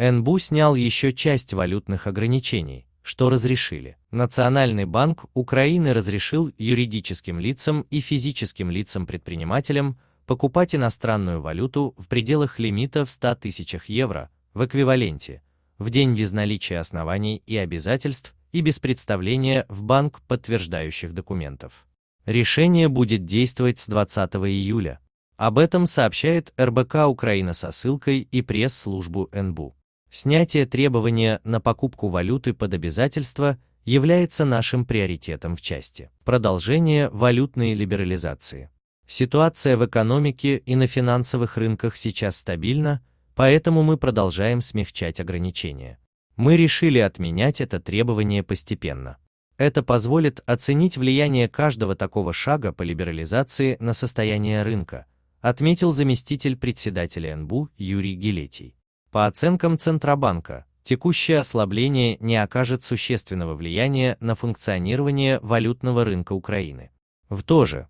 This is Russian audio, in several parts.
НБУ снял еще часть валютных ограничений, что разрешили. Национальный банк Украины разрешил юридическим лицам и физическим лицам-предпринимателям покупать иностранную валюту в пределах лимита в 100 тысячах евро в эквиваленте в день без наличия оснований и обязательств и без представления в банк подтверждающих документов. Решение будет действовать с 20 июля. Об этом сообщает РБК Украина со ссылкой и пресс-службу НБУ. Снятие требования на покупку валюты под обязательство является нашим приоритетом в части продолжения валютной либерализации. Ситуация в экономике и на финансовых рынках сейчас стабильна, поэтому мы продолжаем смягчать ограничения. Мы решили отменять это требование постепенно. Это позволит оценить влияние каждого такого шага по либерализации на состояние рынка, отметил заместитель председателя НБУ Юрий Гелетий. По оценкам Центробанка, текущее ослабление не окажет существенного влияния на функционирование валютного рынка Украины. В то же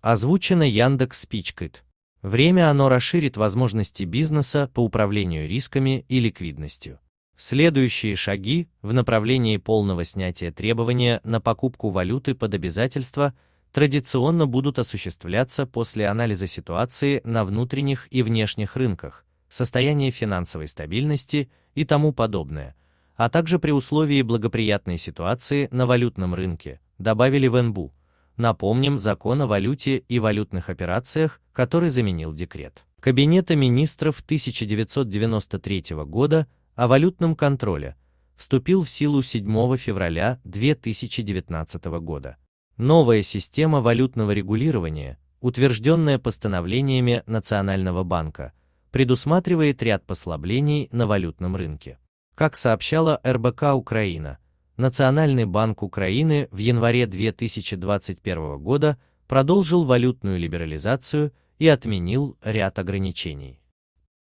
озвучено Яндекс Спичкит. Время оно расширит возможности бизнеса по управлению рисками и ликвидностью. Следующие шаги в направлении полного снятия требования на покупку валюты под обязательства традиционно будут осуществляться после анализа ситуации на внутренних и внешних рынках, состояние финансовой стабильности и тому подобное, а также при условии благоприятной ситуации на валютном рынке, добавили в НБУ. Напомним закон о валюте и валютных операциях, который заменил декрет Кабинета министров 1993 года о валютном контроле, вступил в силу 7 февраля 2019 года. Новая система валютного регулирования, утвержденная постановлениями Национального банка, предусматривает ряд послаблений на валютном рынке. Как сообщала РБК Украина, Национальный банк Украины в январе 2021 года продолжил валютную либерализацию и отменил ряд ограничений.